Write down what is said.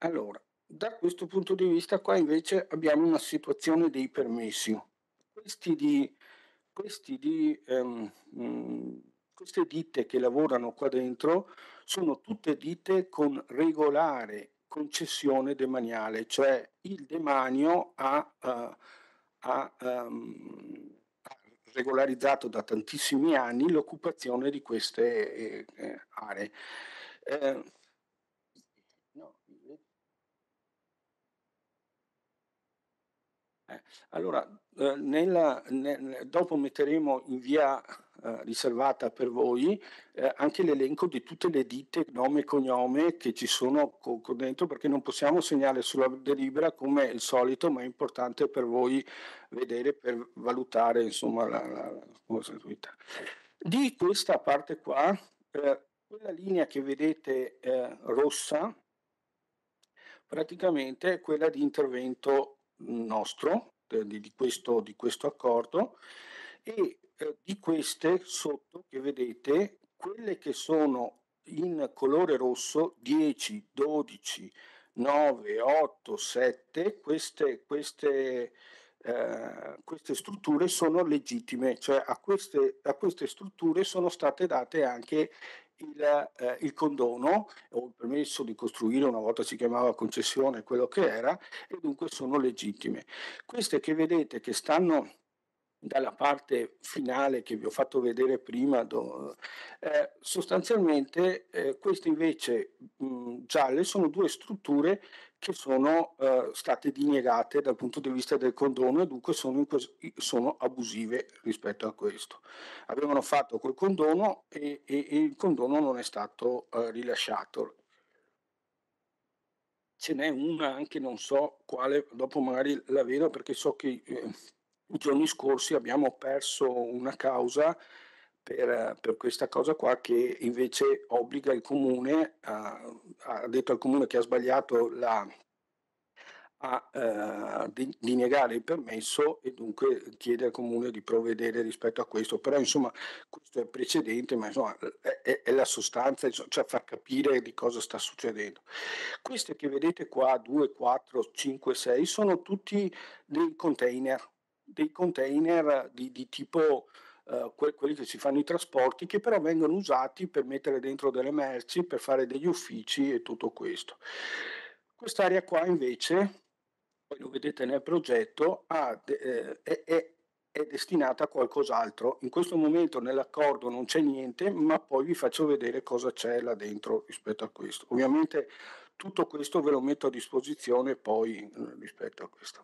Allora, da questo punto di vista qua invece abbiamo una situazione dei permessi. Questi di, questi di, ehm, mm, queste ditte che lavorano qua dentro sono tutte ditte con regolare concessione demaniale, cioè il demanio ha, uh, ha, um, regolarizzato da tantissimi anni l'occupazione di queste eh, eh aree. Eh, Eh, allora, eh, nella, nel, dopo metteremo in via eh, riservata per voi eh, anche l'elenco di tutte le ditte, nome e cognome che ci sono co- dentro, perché non possiamo segnare sulla delibera come il solito, ma è importante per voi vedere per valutare insomma, la, la, la cosa. Di questa parte qua, eh, quella linea che vedete eh, rossa, praticamente è quella di intervento nostro, eh, di, questo, di questo accordo, e eh, di queste sotto che vedete, quelle che sono in colore rosso 10, 12, 9, 8, 7, queste, queste, eh, queste strutture sono legittime, cioè a queste, a queste strutture sono state date anche il, eh, il, condono o il permesso di costruire, una volta si chiamava concessione, quello che era, e dunque sono legittime. Queste che vedete che stanno dalla parte finale che vi ho fatto vedere prima, do, eh, sostanzialmente eh, queste invece mh, mm, gialle sono due strutture che sono eh, state diniegate dal punto di vista del condono e dunque sono, cos- sono abusive rispetto a questo. Avevano fatto quel condono e, e, e il condono non è stato eh, rilasciato ce n'è una anche, non so quale, dopo magari la vedo perché so che eh, i giorni scorsi abbiamo perso una causa per, per, questa cosa qua che invece obbliga il comune, a, ha detto al comune che ha sbagliato la, a, uh, di, di, negare il permesso e dunque chiede al comune di provvedere rispetto a questo. Però insomma questo è precedente, ma insomma è, è, è la sostanza, insomma, cioè far capire di cosa sta succedendo. Queste che vedete qua, 2, 4, 5, 6, sono tutti dei container dei container di, di tipo eh, que- quelli che si fanno i trasporti, che però vengono usati per mettere dentro delle merci, per fare degli uffici e tutto questo. Quest'area qua invece, poi lo vedete nel progetto, ha, eh, è, è, è destinata a qualcos'altro. In questo momento nell'accordo non c'è niente, ma poi vi faccio vedere cosa c'è là dentro rispetto a questo. Ovviamente tutto questo ve lo metto a disposizione poi eh, rispetto a questo.